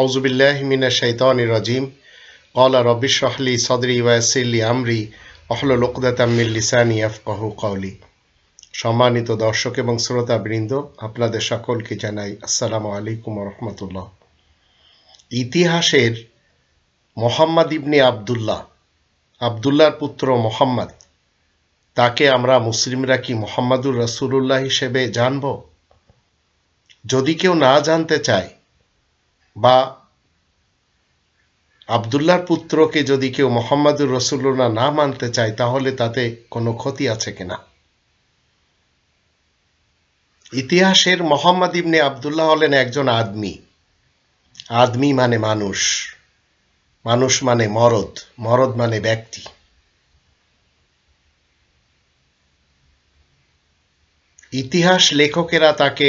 আউজুবিল্লাহ মিনা শৈতান রাজিম কলা রবিশ আহলি সদরি ওয়াসিল্লি আমরি অহল লোকদাতামিল লিসানি আফকাহ কাউলি সম্মানিত দর্শক এবং শ্রোতা বৃন্দ আপনাদের সকলকে জানাই আসসালামু আলাইকুম রহমতুল্লাহ ইতিহাসের মোহাম্মদ ইবনে আবদুল্লাহ আবদুল্লার পুত্র মোহাম্মদ তাকে আমরা মুসলিমরা কি মোহাম্মদুর রসুল্লাহ হিসেবে জানব যদি কেউ না জানতে চায় বা আবদুল্লার পুত্রকে যদি কেউ মোহাম্মদুর রসুল্লাহ না মানতে চায় তাহলে তাতে কোনো ক্ষতি আছে কিনা ইতিহাসের মোহাম্মদ ইবনে আবদুল্লাহ হলেন একজন আদমি আদমি মানে মানুষ মানুষ মানে মরদ মরদ মানে ব্যক্তি ইতিহাস লেখকেরা তাকে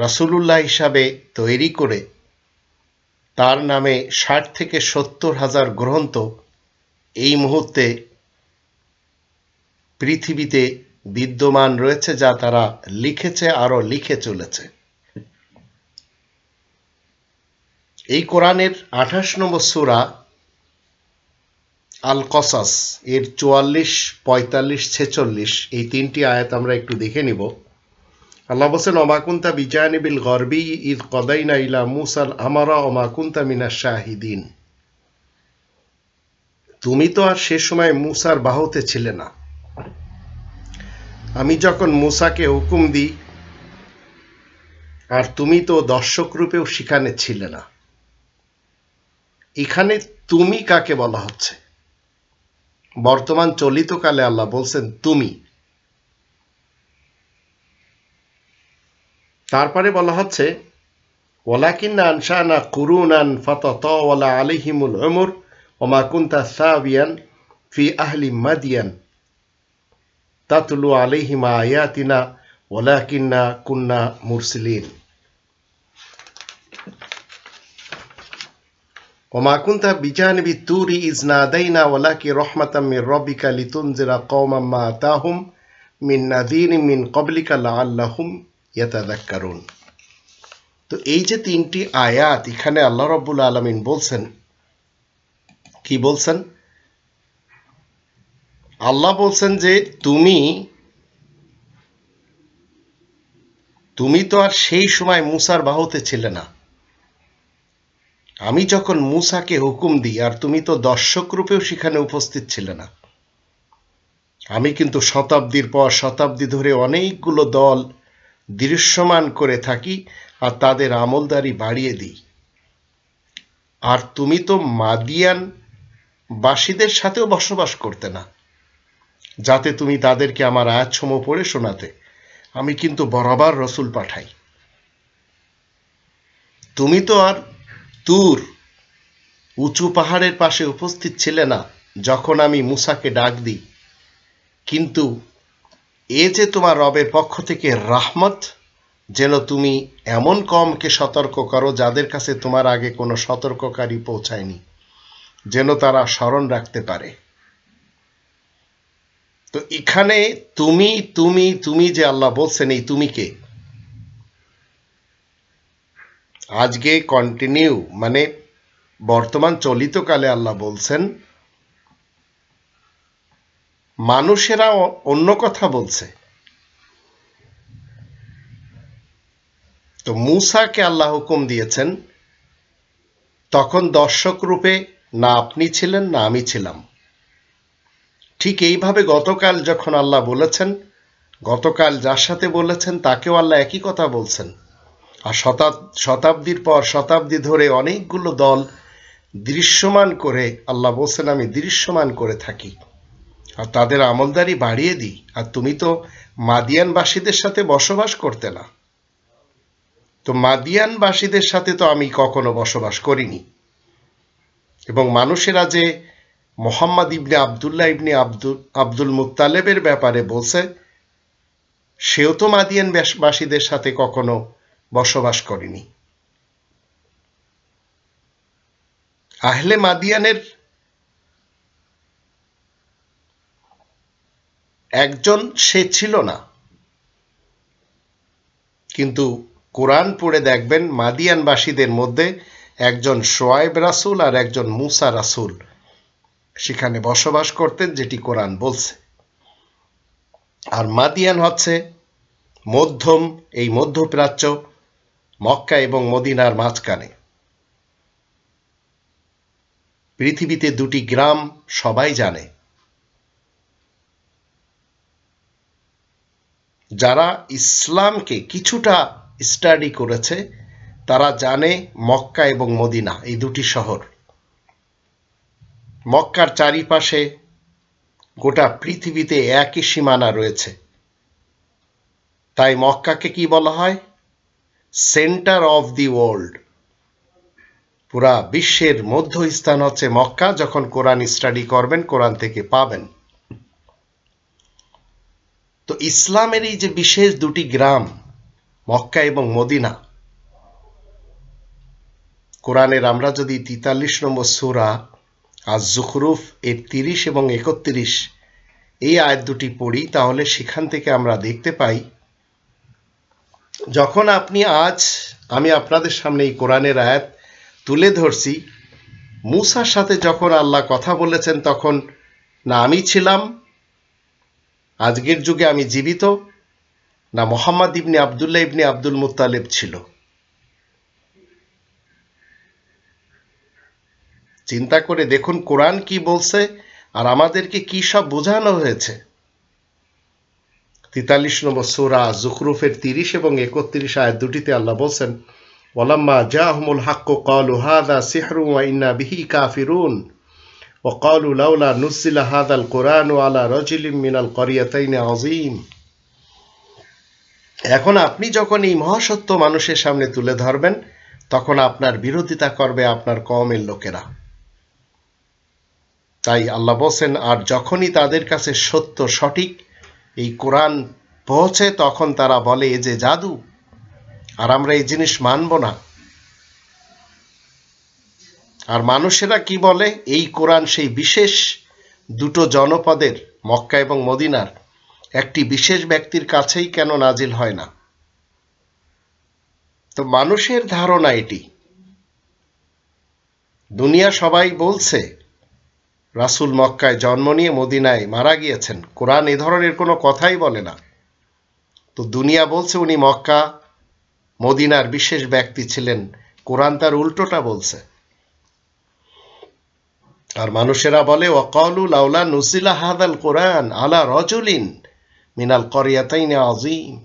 রাসুলুল্লাহ হিসাবে তৈরি করে তার নামে ষাট থেকে সত্তর হাজার গ্রন্থ এই মুহূর্তে পৃথিবীতে বিদ্যমান রয়েছে যা তারা লিখেছে আরও লিখে চলেছে এই কোরআনের আঠাশ নম্বর সুরা আল কসাস এর চুয়াল্লিশ পঁয়তাল্লিশ ছেচল্লিশ এই তিনটি আয়াত আমরা একটু দেখে নিব আল্লাহ বলছেন অমাকুন্তা বিল গর্বি ঈদ কদাই না ইলা মুসাল আমারা অমাকুন্তা মিনা শাহিদিন তুমি তো আর সে সময় মুসার বাহুতে ছিলে না আমি যখন মুসাকে হুকুম দিই আর তুমি তো দর্শক রূপেও সেখানে ছিলে না এখানে তুমি কাকে বলা হচ্ছে বর্তমান চলিত কালে আল্লাহ বলছেন তুমি তারপরে বলা হচ্ছে ولكن أنشأنا قرونا فتطاول عليهم العمر وما كنت ثاويا في أهل مدين تتلو عليهم آياتنا ولكن كنا مرسلين وما كنت بجانب التور إذ نادينا ولكن رحمة من ربك لتنذر قوما ما أتاهم من نذير من قبلك لعلهم ইয়াতাদাক্কারুন তো এই যে তিনটি আয়াত এখানে আল্লাহ রব্বুল আলমিন বলছেন কি বলছেন আল্লাহ বলছেন যে তুমি তুমি তো আর সেই সময় মুসার বাহুতে ছিলে না আমি যখন মুসাকে হুকুম দিই আর তুমি তো দর্শক রূপেও সেখানে উপস্থিত ছিলে না আমি কিন্তু শতাব্দীর পর শতাব্দী ধরে অনেকগুলো দল দৃশ্যমান করে থাকি আর তাদের আমলদারি বাড়িয়ে দিই আর তুমি তো মাদিয়ান বাসীদের সাথেও বসবাস করতে না যাতে তুমি তাদেরকে আমার আয়াতসম পড়ে শোনাতে আমি কিন্তু বরাবর রসুল পাঠাই তুমি তো আর তুর উঁচু পাহাড়ের পাশে উপস্থিত ছিলে না যখন আমি মুসাকে ডাক দিই কিন্তু এ যে তোমার রবের পক্ষ থেকে রাহমত যেন তুমি এমন কমকে সতর্ক করো যাদের কাছে তোমার আগে কোনো সতর্ককারী পৌঁছায়নি যেন তারা স্মরণ রাখতে পারে তো এখানে তুমি তুমি তুমি যে আল্লাহ বলছেন এই তুমি কে আজকে কন্টিনিউ মানে বর্তমান চলিতকালে আল্লাহ বলছেন মানুষেরা অন্য কথা বলছে তো মুসাকে আল্লাহ হুকুম দিয়েছেন তখন দর্শক রূপে না আপনি ছিলেন না আমি ছিলাম ঠিক এইভাবে গতকাল যখন আল্লাহ বলেছেন গতকাল যার সাথে বলেছেন তাকেও আল্লাহ একই কথা বলছেন আর শতাব্দীর পর শতাব্দী ধরে অনেকগুলো দল দৃশ্যমান করে আল্লাহ বলছেন আমি দৃশ্যমান করে থাকি আর তাদের আমলদারি বাড়িয়ে দিই আর তুমি তো মাদিয়ানবাসীদের সাথে বসবাস করতে না তো মাদিয়ানবাসীদের সাথে তো আমি কখনো বসবাস করিনি এবং মানুষেরা যে Mohammad ibn Abdullah ibn Abdul Abdul মুতালেবের ব্যাপারে বলছে সেও তো মাদিয়ানবাসীদের সাথে কখনো বসবাস করেনি আহলে মাদিয়ানের একজন সে ছিল না কিন্তু কোরআন পড়ে দেখবেন মাদিয়ানবাসীদের মধ্যে একজন সোয়াইব রাসুল আর একজন মুসা রাসুল সেখানে বসবাস করতেন যেটি কোরআন বলছে আর মাদিয়ান হচ্ছে মধ্যম এই মধ্যপ্রাচ্য মক্কা এবং মদিনার মাঝখানে পৃথিবীতে দুটি গ্রাম সবাই জানে যারা ইসলামকে কিছুটা স্টাডি করেছে তারা জানে মক্কা এবং মদিনা এই দুটি শহর মক্কার চারিপাশে গোটা পৃথিবীতে একই সীমানা রয়েছে তাই মক্কাকে কি বলা হয় সেন্টার অফ দি ওয়ার্ল্ড পুরা বিশ্বের মধ্য স্থান হচ্ছে মক্কা যখন কোরআন স্টাডি করবেন কোরআন থেকে পাবেন তো ইসলামের এই যে বিশেষ দুটি গ্রাম মক্কা এবং মদিনা কোরআনের আমরা যদি তিতাল্লিশ নম্বর সুরা আজ জুখরুফ এর তিরিশ এবং একত্রিশ এই আয়ের দুটি পড়ি তাহলে সেখান থেকে আমরা দেখতে পাই যখন আপনি আজ আমি আপনাদের সামনে এই কোরআনের আয়াত তুলে ধরছি মুসার সাথে যখন আল্লাহ কথা বলেছেন তখন না আমি ছিলাম আজকের যুগে আমি জীবিত না Mohammad ibn Abdullah ibn Abdul Mutaleb ছিল চিন্তা করে দেখুন কোরআন কি বলছে আর আমাদেরকে কি সব বোঝানো হয়েছে তেতাল্লিশ নম্বর সোরা জুখরুফের তিরিশ এবং একত্রিশ আয় দুটিতে আল্লাহ বলছেন ওলাম্মা জাহমুল হাক্কু কল হাদা সিহরু ইন্না বিহি কাফিরুন وقالوا لولا نزل هذا القرآن على رجل من القريتين عظيم এখন আপনি যখন এই মহাসত্য মানুষের সামনে তুলে ধরবেন তখন আপনার বিরোধিতা করবে আপনার কমের লোকেরা তাই আল্লাহ বলছেন আর যখনই তাদের কাছে সত্য সঠিক এই কোরআন পৌঁছে তখন তারা বলে এ যে জাদু আর আমরা এই জিনিস মানব না আর মানুষেরা কি বলে এই কোরআন সেই বিশেষ দুটো জনপদের মক্কা এবং মদিনার একটি বিশেষ ব্যক্তির কাছেই কেন নাজিল হয় না তো মানুষের ধারণা এটি দুনিয়া সবাই বলছে রাসুল মক্কায় জন্ম নিয়ে মদিনায় মারা গিয়েছেন কোরআন এ ধরনের কোনো কথাই বলে না তো দুনিয়া বলছে উনি মক্কা মদিনার বিশেষ ব্যক্তি ছিলেন কোরআন তার উল্টোটা বলছে আর মানুষেরা বলে ওয়াকালু লাউলা নুসিলা হাদাল কোরআন আলা রজুলিন মিনাল করিয়াতাইনে আজিম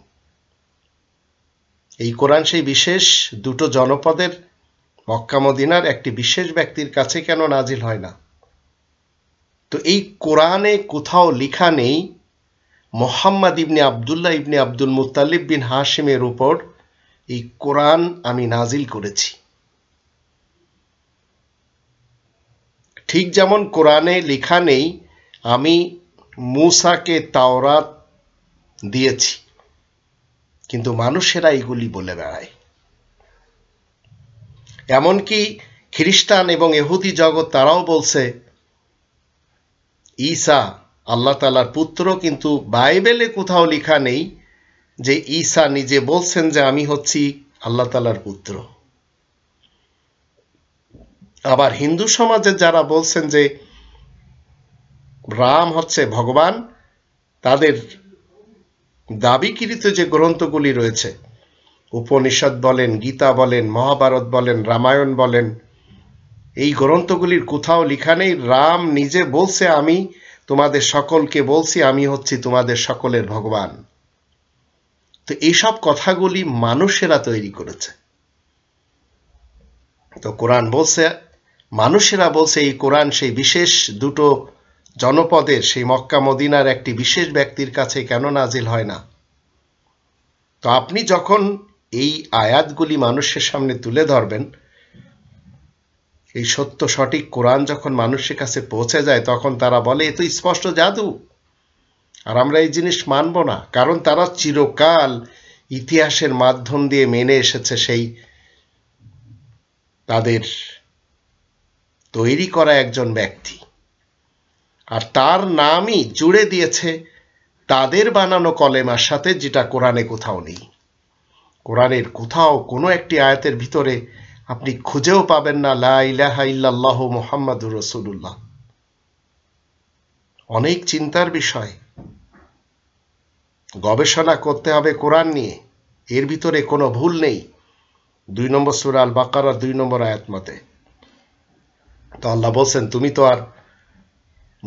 এই কোরআন সেই বিশেষ দুটো জনপদের মক্কামদিনার একটি বিশেষ ব্যক্তির কাছে কেন নাজিল হয় না তো এই কোরআনে কোথাও লেখা নেই Mohammad ibn Abdullah ibn Abdul Muttalib বিন হাশিমের উপর এই কোরআন আমি নাজিল করেছি ঠিক যেমন কোরআনে লেখা নেই আমি মুসাকে তাওরাত দিয়েছি কিন্তু মানুষেরা এগুলি বলে বেড়ায় এমনকি খ্রিস্টান এবং এহুদি জগৎ তারাও বলছে ঈসা আল্লাহ তালার পুত্র কিন্তু বাইবেলে কোথাও লেখা নেই যে ঈসা নিজে বলছেন যে আমি হচ্ছি আল্লাহ তালার পুত্র আবার হিন্দু সমাজে যারা বলছেন যে রাম হচ্ছে ভগবান তাদের দাবিকৃত যে গ্রন্থগুলি রয়েছে উপনিষদ বলেন গীতা বলেন মহাভারত বলেন রামায়ণ বলেন এই গ্রন্থগুলির কোথাও লেখা নেই রাম নিজে বলছে আমি তোমাদের সকলকে বলছি আমি হচ্ছি তোমাদের সকলের ভগবান তো এইসব কথাগুলি মানুষেরা তৈরি করেছে তো কোরআন বলছে মানুষেরা বলছে এই কোরআন সেই বিশেষ দুটো জনপদের সেই মক্কা মদিনার একটি বিশেষ ব্যক্তির কাছে কেন নাজিল হয় না তো আপনি যখন এই আয়াতগুলি মানুষের সামনে তুলে ধরবেন এই সত্য সঠিক কোরআন যখন মানুষের কাছে পৌঁছে যায় তখন তারা বলে এ তো স্পষ্ট জাদু আর আমরা এই জিনিস মানব না কারণ তারা চিরকাল ইতিহাসের মাধ্যম দিয়ে মেনে এসেছে সেই তাদের তৈরি করা একজন ব্যক্তি আর তার নামই জুড়ে দিয়েছে তাদের বানানো কলেমার সাথে যেটা কোরআনে কোথাও নেই কোরআনের কোথাও কোনো একটি আয়াতের ভিতরে আপনি খুঁজেও পাবেন না লা ইলাহা ইল্লাল্লাহু মুহাম্মাদুর রসুলুল্লাহ অনেক চিন্তার বিষয় গবেষণা করতে হবে কোরআন নিয়ে এর ভিতরে কোনো ভুল নেই দুই নম্বর সুরাল বাকার দুই নম্বর আয়াত মতে তো আল্লাহ বলছেন তুমি তো আর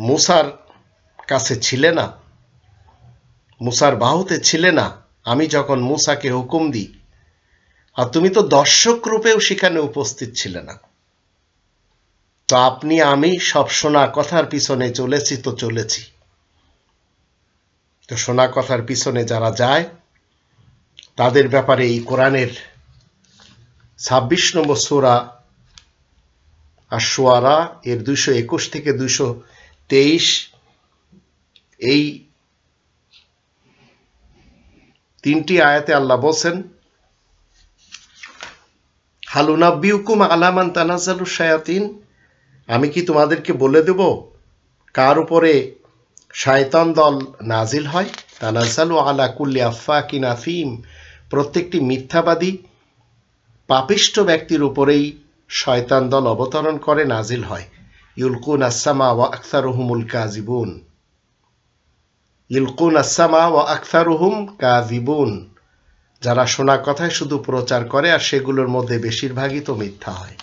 মুসার কাছে ছিলে না মুসার বাহুতে ছিলে না আমি যখন মুসাকে হুকুম দিই আর তুমি তো দর্শক রূপেও সেখানে উপস্থিত ছিলে না তো আপনি আমি সব শোনা কথার পিছনে চলেছি তো চলেছি তো শোনা কথার পিছনে যারা যায় তাদের ব্যাপারে এই কোরআনের ছাব্বিশ নম্বর সুরা আর সোয়ারা এর দুইশো একুশ থেকে দুইশো তেইশ এই তিনটি আয়াতে আল্লাহ বলছেন হালুনাব্বিউকুম আলামান তানাজালু শায়াতিন আমি কি তোমাদেরকে বলে দেব কার উপরে শায়তন দল নাজিল হয় তানাজালু আলা কুল্লি কিনা ফিম প্রত্যেকটি মিথ্যাবাদী পাপিষ্ট ব্যক্তির উপরেই শয়তান দল অবতরণ করে নাজিল হয় ইউলকুন আসামা ওয়া আখতারুহুমুল কাজিবুন ইলকুন আসামা ওয়া আখতারুহুম কাজিবুন যারা শোনা কথায় শুধু প্রচার করে আর সেগুলোর মধ্যে বেশিরভাগই তো মিথ্যা হয়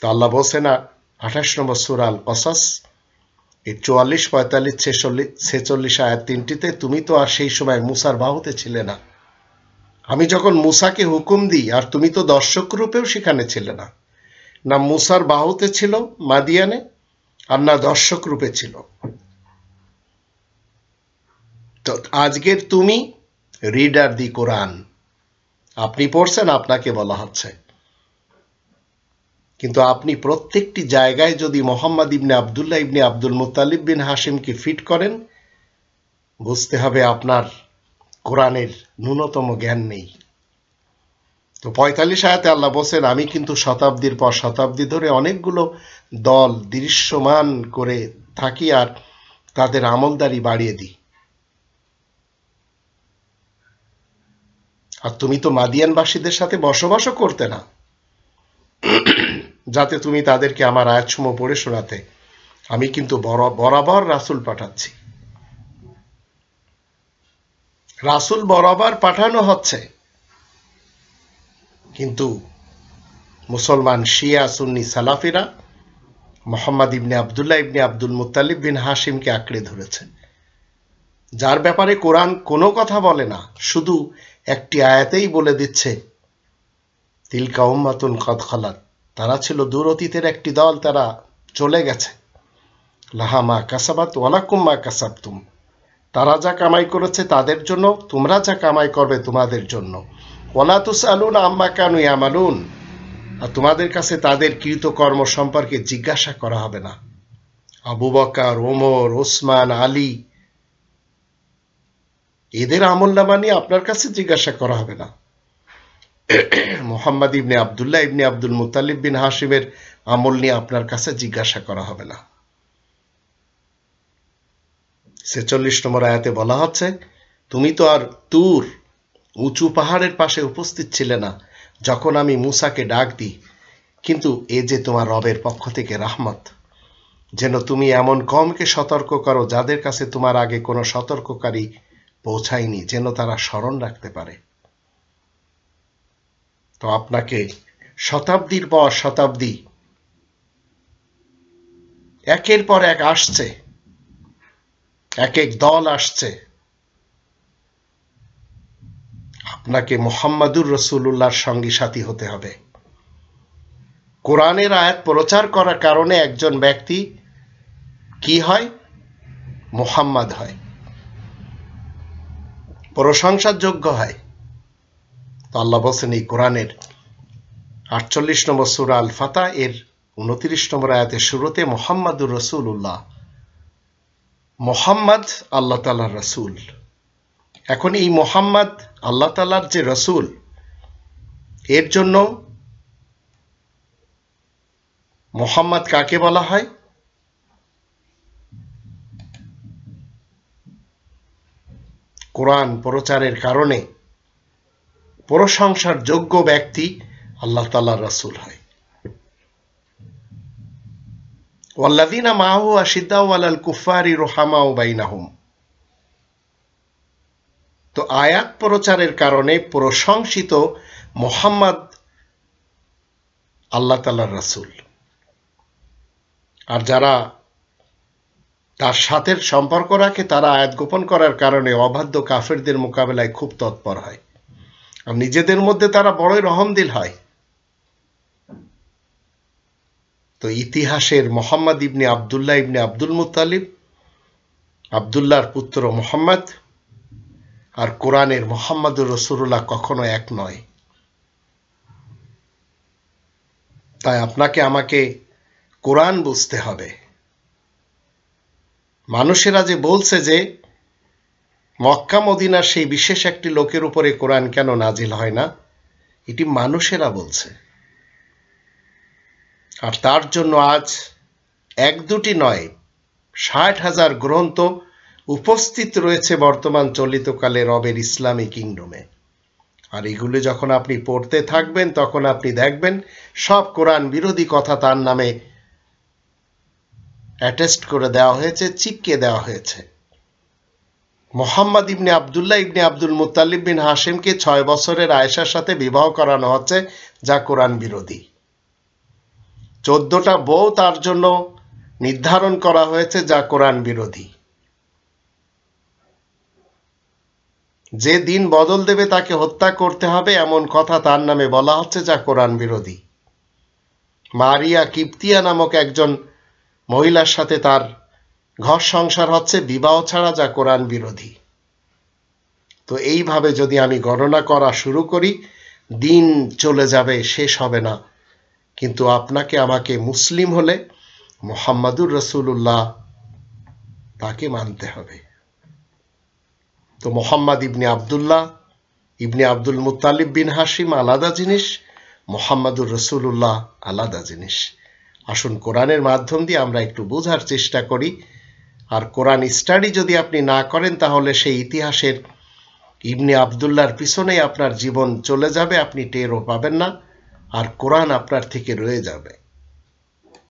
তো আল্লাহ বলছে না আঠাশ নম্বর সুর আল কসাস এই চুয়াল্লিশ পঁয়তাল্লিশ ছেচল্লিশ ছেচল্লিশ আয়াত তিনটিতে তুমি তো আর সেই সময় মুসার বাহুতে ছিলে না আমি যখন মুসাকে হুকুম দিই আর তুমি তো দর্শক রূপেও সেখানে ছিলে না না মুসার বাহুতে ছিল মাদিয়ানে আর না দর্শক রূপে ছিল তো আজকের তুমি রিডার দি কোরআন আপনি পড়ছেন আপনাকে বলা হচ্ছে কিন্তু আপনি প্রত্যেকটি জায়গায় যদি Muhammad ibn Abdullah ibn Abdul Muttalib bin হাশিমকে ফিট করেন বুঝতে হবে আপনার কোরআনের ন্যূনতম জ্ঞান নেই তো পঁয়তাল্লিশ আয়াতে আল্লাহ বলছেন আমি কিন্তু শতাব্দীর পর শতাব্দী ধরে অনেকগুলো দল দৃশ্যমান করে থাকি আর তাদের আমলদারি বাড়িয়ে দিই আর তুমি তো মাদিয়ানবাসীদের সাথে বসবাসও করতে না যাতে তুমি তাদেরকে আমার আয়াতসমূহ পড়ে শোনাতে আমি কিন্তু বরাবর রাসুল পাঠাচ্ছি রাসুল বরাবর পাঠানো হচ্ছে কিন্তু মুসলমান শিয়া সুন্নি সালাফিরা Mohammad ibn Abdullah ibn Abdul Muttalib বিন হাসিমকে আঁকড়ে ধরেছে যার ব্যাপারে কোরআন কোনো কথা বলে না শুধু একটি আয়াতেই বলে দিচ্ছে তিলকা উম্মাতুন খদখলাত তারা ছিল দূর অতীতের একটি দল তারা চলে গেছে লাহা মা কাসাবাত ওয়ালাকুম্মা মা কাসাবতুম তারা যা কামাই করেছে তাদের জন্য তোমরা যা কামাই করবে তোমাদের জন্য ওলাতুস আলুন আম্মা কানুই আমালুন আর তোমাদের কাছে তাদের কৃত কর্ম সম্পর্কে জিজ্ঞাসা করা হবে না আবু বকার ওমর ওসমান আলী এদের আমল নামা নিয়ে আপনার কাছে জিজ্ঞাসা করা হবে না Mohammad ibn Abdullah ibn Abdul Muttalib বিন হাসিমের আমল নিয়ে আপনার কাছে জিজ্ঞাসা করা হবে না ছেচল্লিশ নম্বর আয়াতে বলা হচ্ছে তুমি তো আর তুর উঁচু পাহাড়ের পাশে উপস্থিত ছিলে না যখন আমি মুসাকে ডাক দিই কিন্তু এ যে তোমার রবের পক্ষ থেকে রাহমত যেন তুমি এমন কমকে সতর্ক করো যাদের কাছে তোমার আগে কোনো সতর্ককারী পৌঁছায়নি যেন তারা স্মরণ রাখতে পারে তো আপনাকে শতাব্দীর পর শতাব্দী একের পর এক আসছে এক এক দল আসছে আপনাকে মোহাম্মদুর রসুল্লাহর সঙ্গী সাথী হতে হবে কোরআনের আয়াত প্রচার করার কারণে একজন ব্যক্তি কি হয় মোহাম্মদ হয় প্রশংসার যোগ্য হয় তো আল্লাহ বলছেন এই কোরআনের আটচল্লিশ নম্বর সুরা আল ফাতা এর উনত্রিশ নম্বর আয়াতের শুরুতে মোহাম্মদুর রসুল্লাহ মোহাম্মদ আল্লাহ তালার রসুল এখন এই মোহাম্মদ আল্লাহ তালার যে রসুল এর জন্য মোহাম্মদ কাকে বলা হয় কোরআন প্রচারের কারণে প্রশংসার যোগ্য ব্যক্তি আল্লাহ তালার রসুল হয় ওয়াল্লাদিনা মাহু আলাল কুফারি বাইনাহুম তো আয়াত প্রচারের কারণে প্রশংসিত মোহাম্মদ আল্লাহ তালার রাসুল আর যারা তার সাথে সম্পর্ক রাখে তারা আয়াত গোপন করার কারণে অবাধ্য কাফেরদের মোকাবেলায় খুব তৎপর হয় আর নিজেদের মধ্যে তারা বড়ই রহমদিল হয় তো ইতিহাসের Mohammad ibn Abdullah ibn Abdul Muttalib আবদুল্লাহর পুত্র মোহাম্মদ আর কোরআনের মোহাম্মদুর রসুরুল্লাহ কখনো এক নয় তাই আপনাকে আমাকে কোরআন বুঝতে হবে মানুষেরা যে বলছে যে মক্কা মদিনার সেই বিশেষ একটি লোকের উপরে কোরআন কেন নাজিল হয় না এটি মানুষেরা বলছে আর তার জন্য আজ এক দুটি নয় ষাট হাজার গ্রন্থ উপস্থিত রয়েছে বর্তমান চলিতকালে রবের ইসলামী কিংডমে আর এগুলো যখন আপনি পড়তে থাকবেন তখন আপনি দেখবেন সব কোরআন বিরোধী কথা তার নামে অ্যাটেস্ট করে দেওয়া হয়েছে চিপকে দেওয়া হয়েছে Mohammad ibn Abdullah ibn Abdul Muttalib বিন হাসিমকে ছয় বছরের আয়েশার সাথে বিবাহ করানো হচ্ছে যা কোরআন বিরোধী চোদ্দটা বউ তার জন্য নির্ধারণ করা হয়েছে যা কোরআন বিরোধী যে দিন বদল দেবে তাকে হত্যা করতে হবে এমন কথা তার নামে বলা হচ্ছে যা কোরআন বিরোধী মারিয়া কিপ্তিয়া নামক একজন মহিলার সাথে তার ঘর সংসার হচ্ছে বিবাহ ছাড়া যা কোরআন বিরোধী তো এইভাবে যদি আমি গণনা করা শুরু করি দিন চলে যাবে শেষ হবে না কিন্তু আপনাকে আমাকে মুসলিম হলে মোহাম্মদুর রসুল্লাহ তাকে মানতে হবে তো Mohammad ibn Abdullah ibn Abdul Muttalib বিন হাসিম আলাদা জিনিস মোহাম্মদুর রসুল্লাহ আলাদা জিনিস আসুন কোরআনের মাধ্যম দিয়ে আমরা একটু বোঝার চেষ্টা করি আর কোরআন স্টাডি যদি আপনি না করেন তাহলে সেই ইতিহাসের ইবনে আবদুল্লার পিছনেই আপনার জীবন চলে যাবে আপনি টেরও পাবেন না আর কোরআন আপনার থেকে রয়ে যাবে